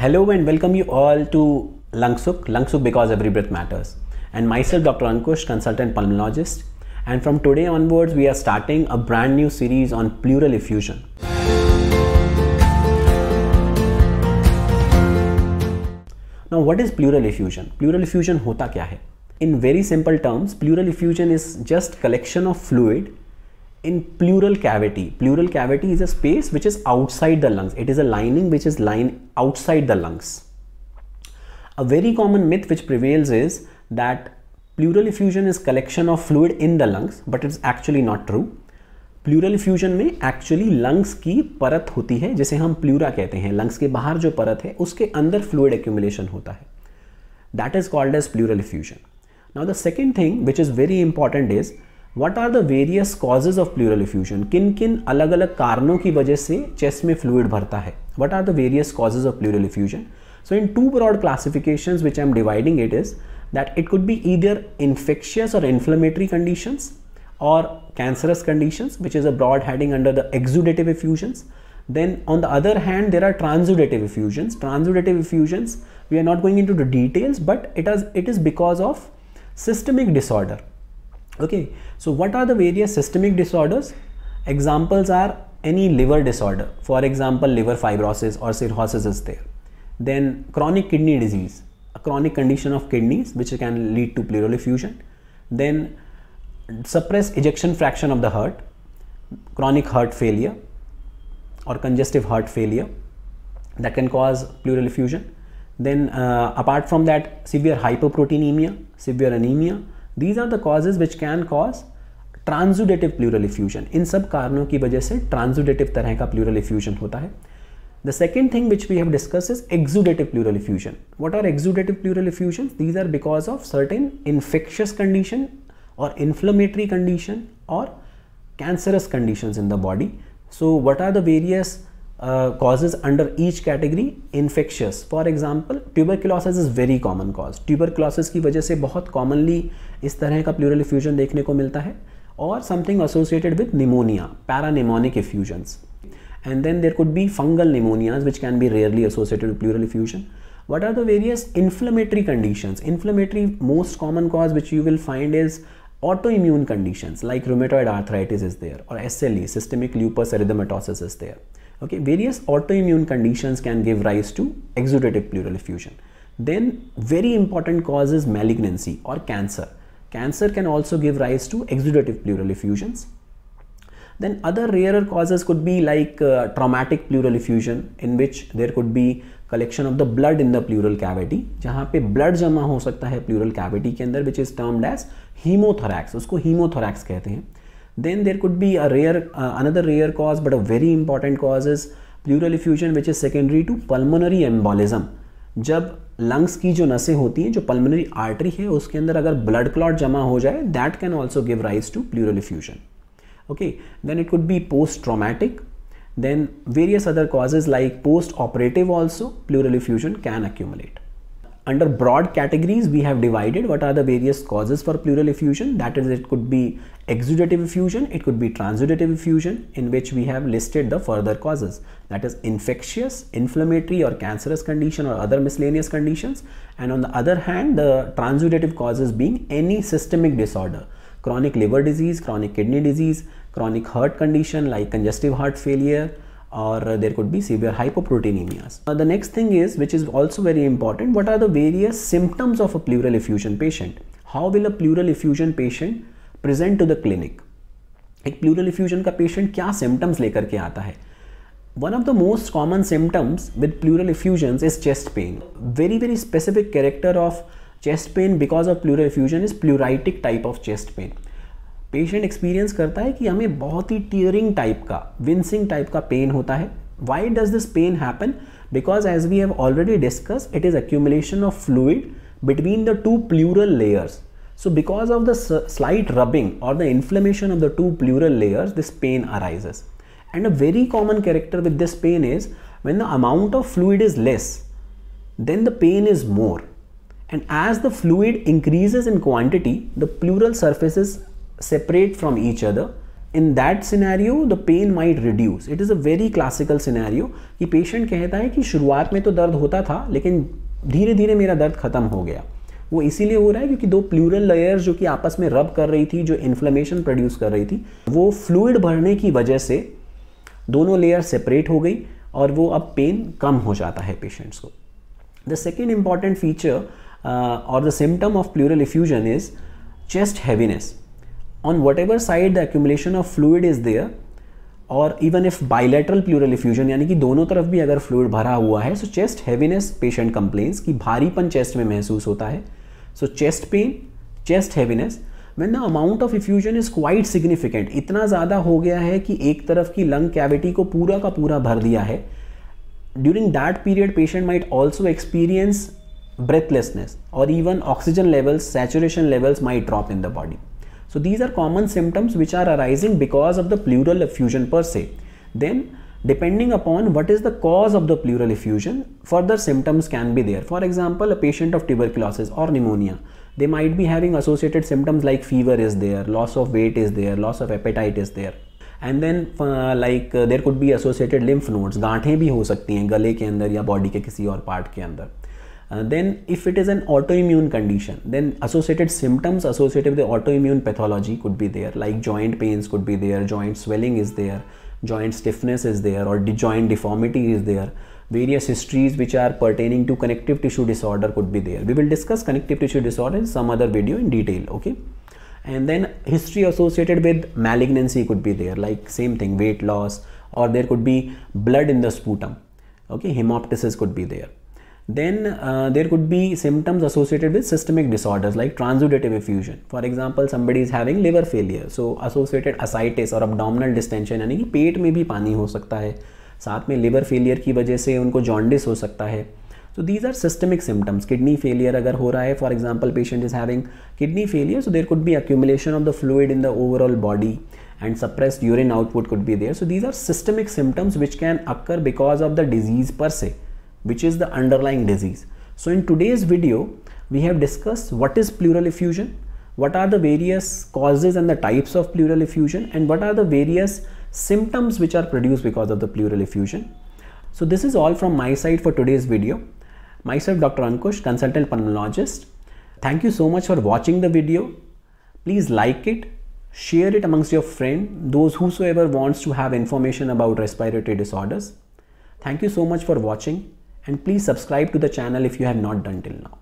Hello and welcome you all to Lungsuk, Lungsuk because every breath matters. And myself, Dr. Ankush, consultant pulmonologist. And from today onwards, we are starting a brand new series on pleural effusion. Now, what is pleural effusion? Pleural effusion hota kya hai? In very simple terms, pleural effusion is just collection of fluid in pleural cavity. Pleural cavity is a space which is outside the lungs. It is a lining which is lying outside the lungs. A very common myth which prevails is that pleural effusion is collection of fluid in the lungs, but it's actually not true. Pleural effusion में actually lungs की परत होती है जिसे हम pleura कहते हैं lungs के बाहर जो परत है उसके अंदर फ्लूड एक्यूमुलेशन होता है that is called as pleural effusion now the second thing which is very important is What are the various causes of pleural effusion? Kin kin, अलग अलग कारणों की वजह से चेस्ट में फ्लूड भरता है what are the various causes of pleural effusion so in two broad classifications which i'm dividing it is that it could be either infectious or inflammatory conditions or cancerous conditions which is a broad heading under the exudative effusions then on the other hand there are transudative effusions transudative effusions we are not going into the details but it is because of systemic disorder okay so what are the various systemic disorders examples are any liver disorder for example liver fibrosis or cirrhosis is there then chronic kidney disease a chronic condition of kidneys which can lead to pleural effusion then suppressed ejection fraction of the heart chronic heart failure or congestive heart failure that can cause pleural effusion then uh, apart from that severe hyperproteinemia severe anemia these are the causes which can cause transudative pleural effusion. In sab karno ki wajah transudative tarah ka pleural effusion The second thing which we have discussed is exudative pleural effusion. What are exudative pleural effusions? These are because of certain infectious condition or inflammatory condition or cancerous conditions in the body. So what are the various uh, causes under each category infectious for example tuberculosis is very common cause tuberculosis की वजह से बहुत commonly इस तरह का pleural effusion देखने को मिलता है और something associated with pneumonia paranemonic effusions and then there could be fungal pneumonias which can be rarely associated with pleural effusion what are the various inflammatory conditions inflammatory most common cause which you will find is autoimmune conditions like rheumatoid arthritis is there or SLE systemic lupus erythematosus is there Okay, various autoimmune conditions can give rise to exudative pleural effusion. Then very important cause is malignancy or cancer. Cancer can also give rise to exudative pleural effusions. Then other rarer causes could be like uh, traumatic pleural effusion in which there could be collection of the blood in the pleural cavity jahan pe blood jama ho sakta hai pleural cavity ke andar which is termed as hemothorax usko hemothorax kehte hain then there could be a rare uh, another rare cause but a very important cause is pleural effusion which is secondary to pulmonary embolism जब lungs की जो नसें होती हैं जो pulmonary artery है उसके अंदर अगर ब्लड क्लॉट जमा हो जाए that can also give rise to pleural effusion okay then it could be post traumatic then various other causes like post operative also pleural effusion can accumulate under broad categories we have divided what are the various causes for pleural effusion that is it could be exudative effusion it could be transudative effusion in which we have listed the further causes that is infectious inflammatory or cancerous condition or other miscellaneous conditions and on the other hand the transudative causes being any systemic disorder chronic liver disease chronic kidney disease chronic heart condition like congestive heart failure or there could be severe hypoproteinemias. Now, the next thing is, which is also very important, what are the various symptoms of a pleural effusion patient? How will a pleural effusion patient present to the clinic? A pleural effusion का patient, क्या symptoms लेकर के One of the most common symptoms with pleural effusions is chest pain. Very, very specific character of chest pain because of pleural effusion is pleuritic type of chest pain. Patient experience करता है कि हमें बहुत ही tearing type का विंसिंग type का pain होता है why does this pain happen because as we have already discuss it is accumulation of fluid between the two pleural layers so because of the slight rubbing और the inflammation of the two pleural layers this pain arises and a very common character with this pain is when the amount of fluid is less then the pain is more and as the fluid increases in quantity the pleural surfaces separate from each other in that scenario the pain might reduce it is a very classical scenario कि patient कहता है कि शुरुआत में तो दर्द होता था लेकिन धीरे धीरे मेरा दर्द ख़त्म हो गया वो इसीलिए हो रहा है क्योंकि दो प्लूरल लेयर्स जो कि आपस में रब कर रही थी जो इन्फ्लेमेशन प्रोड्यूस कर रही थी वो फ्लूड भरने की वजह से दोनों लेयर सेपरेट हो गई और वो अब पेन कम हो जाता है पेशेंट्स को द सेकेंड इम्पॉर्टेंट फीचर और the symptom of pleural effusion is chest heaviness on whatever side the accumulation of fluid is there और even if bilateral pleural effusion यानी कि दोनों तरफ भी अगर फ्लूड भरा हुआ है so chest heaviness patient complains कि भारीपन चेस्ट में महसूस होता है so chest pain chest heaviness when the amount of effusion is quite significant इतना ज़्यादा हो गया है कि एक तरफ की लंग कैविटी को पूरा का पूरा भर दिया है during that period patient might also experience breathlessness और even oxygen levels saturation levels might drop in the body So these are common symptoms which are arising because of the pleural effusion per se. Then depending upon what is the cause of the pleural effusion, further symptoms can be there. For example, a patient of tuberculosis or pneumonia, they might be having associated symptoms like fever is there, loss of weight is there, loss of appetite is there. and then uh, like uh, there could be associated lymph nodes, गांठें भी हो सकती हैं गले के अंदर या body के किसी और uh, then if it is an autoimmune condition, then associated symptoms associated with the autoimmune pathology could be there, like joint pains could be there, joint swelling is there, joint stiffness is there, or joint deformity is there various histories which are pertaining to connective tissue disorder could be there. We will discuss connective tissue disorder in some other video in detail, okay? And then history associated with malignancy could be there, like same thing, weight loss, or there could be blood in the sputum, okay? Hemoptysis could be there then uh, there could be symptoms associated with systemic disorders like transudative effusion for example somebody is having liver failure so associated ascites or abdominal distension यानी कि पेट में भी पानी हो सकता है साथ में liver failure की वजह से उनको jaundice हो सकता so these are systemic symptoms kidney failure agar हो रहा for example patient is having kidney failure so there could be accumulation of the fluid in the overall body and suppressed urine output could be there so these are systemic symptoms which can occur because of the disease per se which is the underlying disease. So in today's video, we have discussed what is pleural effusion, what are the various causes and the types of pleural effusion and what are the various symptoms which are produced because of the pleural effusion. So this is all from my side for today's video. Myself Dr. Ankush, consultant pulmonologist. Thank you so much for watching the video. Please like it, share it amongst your friend, those whosoever wants to have information about respiratory disorders. Thank you so much for watching and please subscribe to the channel if you have not done till now.